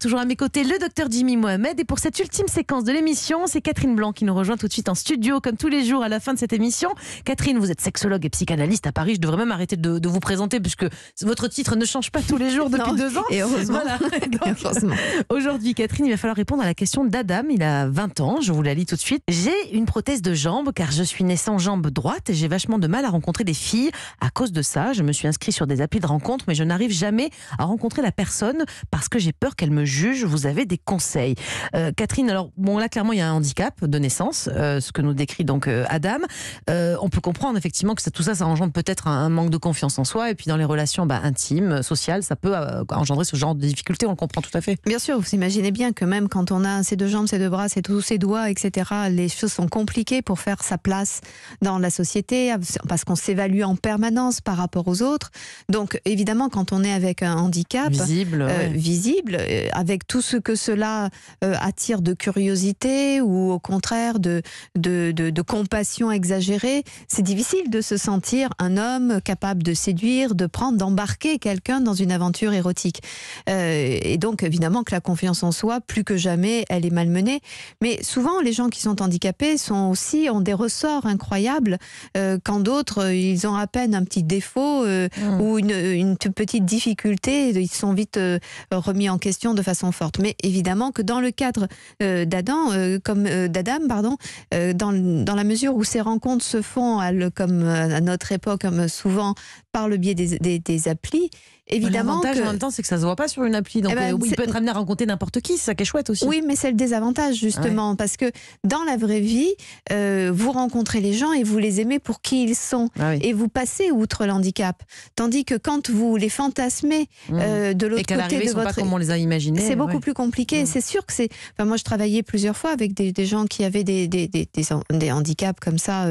toujours à mes côtés, le docteur Jimmy Mohamed. Et pour cette ultime séquence de l'émission, c'est Catherine Blanc qui nous rejoint tout de suite en studio, comme tous les jours à la fin de cette émission. Catherine, vous êtes sexologue et psychanalyste à Paris. Je devrais même arrêter de, vous présenter puisque votre titre ne change pas tous les jours depuis deux ans. Et heureusement. Aujourd'hui, Catherine, il va falloir répondre à la question d'Adam. Il a 20 ans, je vous la lis tout de suite. J'ai une prothèse de jambe car je suis née sans jambe droite et j'ai vachement de mal à rencontrer des filles. À cause de ça, je me suis inscrite sur des applis de rencontre, mais je n'arrive jamais à rencontrer la personne parce que j'ai peur qu'elle elle me juge, vous avez des conseils. Euh, Catherine, alors bon là clairement il y a un handicap de naissance, euh, ce que nous décrit donc euh, Adam. on peut comprendre effectivement que tout ça, ça engendre peut-être un, manque de confiance en soi et puis dans les relations bah, intimes, sociales, ça peut engendrer ce genre de difficultés. On le comprend tout à fait. Bien sûr, vous imaginez bien que même quand on a ses deux jambes, ses deux bras, ses tous ses doigts, etc., les choses sont compliquées pour faire sa place dans la société parce qu'on s'évalue en permanence par rapport aux autres. Donc évidemment, quand on est avec un handicap visible, visible euh, avec tout ce que cela euh, attire de curiosité ou au contraire de, de, compassion exagérée, c'est difficile de se sentir un homme capable de séduire, de prendre, d'embarquer quelqu'un dans une aventure érotique. Euh, et donc, évidemment, que la confiance en soi, plus que jamais, elle est malmenée. Mais souvent, les gens qui sont handicapés sont aussi ont des ressorts incroyables quand d'autres, ils ont à peine un petit défaut mmh. ou une, une, petite difficulté, ils sont vite remis en question de façon forte. Mais évidemment que dans le cadre euh, d'Adam, euh, comme euh, d'Adam, pardon, dans, la mesure où ces rencontres se font à comme à notre époque, comme souvent par le biais des, applis. Bah, évidemment. que... en même temps, c'est que ça ne se voit pas sur une appli. Donc, eh ben, euh, il peut être amené à rencontrer n'importe qui, ça qui est chouette aussi. Oui, mais c'est le désavantage, justement, parce que dans la vraie vie, euh, vous rencontrez les gens et vous les aimez pour qui ils sont. Ah et vous passez outre l'handicap. Tandis que quand vous les fantasmez mmh. euh, de l'autre côté de votre. Pas comme on les a imaginés. C'est beaucoup plus compliqué. Mmh. C'est sûr que c'est. Enfin, moi, je travaillais plusieurs fois avec des, gens qui avaient des, des, handicaps comme ça,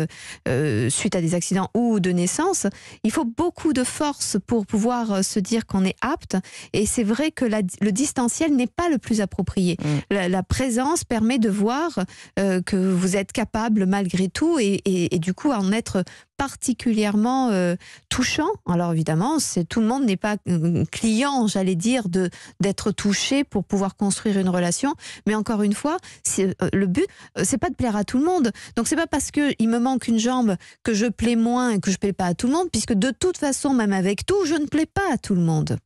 suite à des accidents ou de naissance. Il faut beaucoup de force pour pouvoir euh, se dire qu'on est apte. Et c'est vrai que le distanciel n'est pas le plus approprié. Mm. La, présence permet de voir euh, que vous êtes capable malgré tout et, et, du coup en être particulièrement euh, touchant. Alors évidemment, c'est tout le monde n'est pas euh, client, j'allais dire, de d'être touché pour pouvoir construire une relation. Mais encore une fois, c'est, euh, le but, c'est pas de plaire à tout le monde. Donc c'est pas parce que il me manque une jambe que je plais moins et que je plais pas à tout le monde, puisque de toute façon, même avec tout, je ne plais pas à tout le monde.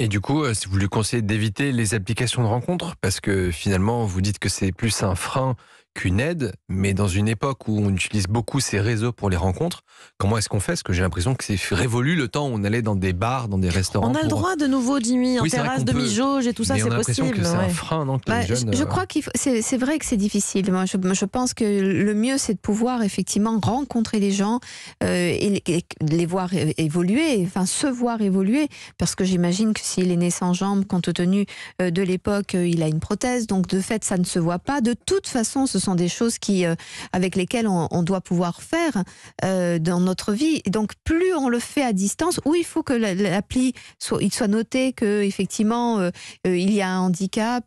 Et du coup, si vous lui conseillez d'éviter les applications de rencontre parce que finalement, vous dites que c'est plus un frein qu'une aide, mais dans une époque où on utilise beaucoup ces réseaux pour les rencontres, comment est-ce qu'on fait Parce que j'ai l'impression que c'est révolu le temps où on allait dans des bars, dans des restaurants. On a le euh, droit de nouveau, Jimmy, en terrasse, demi-jauge et tout ça, c'est possible. Que ouais. un frein, non, que bah, jeunes, je, euh, crois que c'est vrai que c'est difficile. Moi, je, pense que le mieux, c'est de pouvoir effectivement rencontrer les gens euh, et, et, les voir évoluer, enfin se voir évoluer, parce que j'imagine que s'il est né sans jambes, compte tenu de l'époque, il a une prothèse, donc de fait, ça ne se voit pas. De toute façon, ce sont des choses qui, euh, avec lesquelles on, doit pouvoir faire euh, dans notre vie. donc, plus on le fait à distance, où il faut que l'appli soit, il soit noté que effectivement euh, il y a un handicap,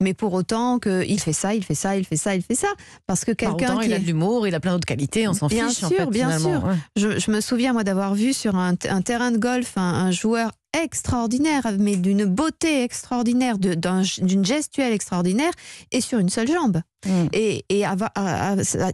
mais pour autant qu'il fait ça, il fait ça, il fait ça, il fait ça, parce que quelqu'un qui il a de l'humour, il a plein d'autres qualités, on s'en fiche. Bien sûr, en fait, bien sûr. Je, je, me souviens moi d'avoir vu sur un, terrain de golf un, joueur extraordinaire, mais d'une beauté extraordinaire, d'une gestuelle extraordinaire, et sur une seule jambe. Mm. Et,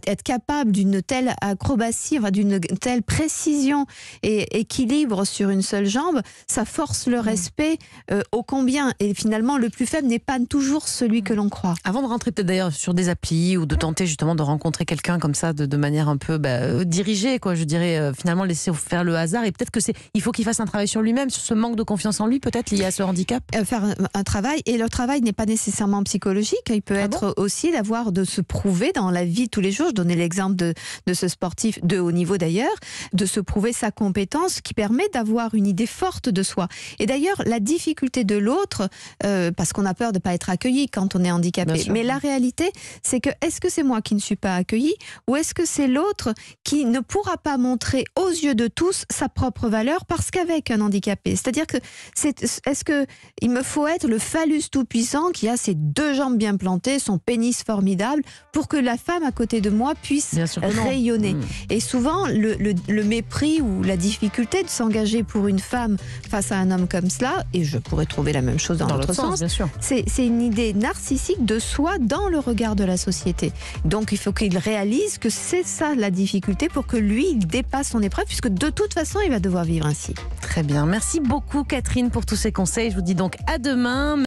être capable d'une telle acrobatie, d'une telle précision et équilibre sur une seule jambe, ça force le mm. respect euh, au combien. Et finalement, le plus faible n'est pas toujours celui que l'on croit. Avant de rentrer peut-être d'ailleurs sur des applis ou de tenter justement de rencontrer quelqu'un comme ça de, manière un peu bah, euh, dirigée, quoi, je dirais, euh, finalement laisser faire le hasard. Et peut-être que c'est, il faut qu'il fasse un travail sur lui-même, sur ce manque de confiance en lui, peut-être lié à ce handicap. faire un, travail. Et le travail n'est pas nécessairement psychologique. Il peut ah être aussi d'avoir de se prouver dans la vie tous les jours. Je donnais l'exemple de, de ce sportif de haut niveau d'ailleurs, de se prouver sa compétence qui permet d'avoir une idée forte de soi. Et d'ailleurs, la difficulté de l'autre, euh, parce qu'on a peur de ne pas être accueilli quand on est handicapé. Mais la réalité, c'est que est-ce que c'est moi qui ne suis pas accueilli ou est-ce que c'est l'autre qui ne pourra pas montrer aux yeux de tous sa propre valeur parce qu'avec un handicapé C'est-à-dire que c'est, est-ce que il me faut être le phallus tout-puissant qui a ses deux jambes bien plantées, son pénis formé pour que la femme à côté de moi puisse rayonner. Mm. Et souvent, le, mépris ou la difficulté de s'engager pour une femme face à un homme comme cela, et je pourrais trouver la même chose dans, l'autre sens, sens c'est une idée narcissique de soi dans le regard de la société. Donc il faut qu'il réalise que c'est ça la difficulté pour que lui, il dépasse son épreuve, puisque de toute façon, il va devoir vivre ainsi. Très bien. Merci beaucoup, Catherine, pour tous ces conseils. Je vous dis donc à demain.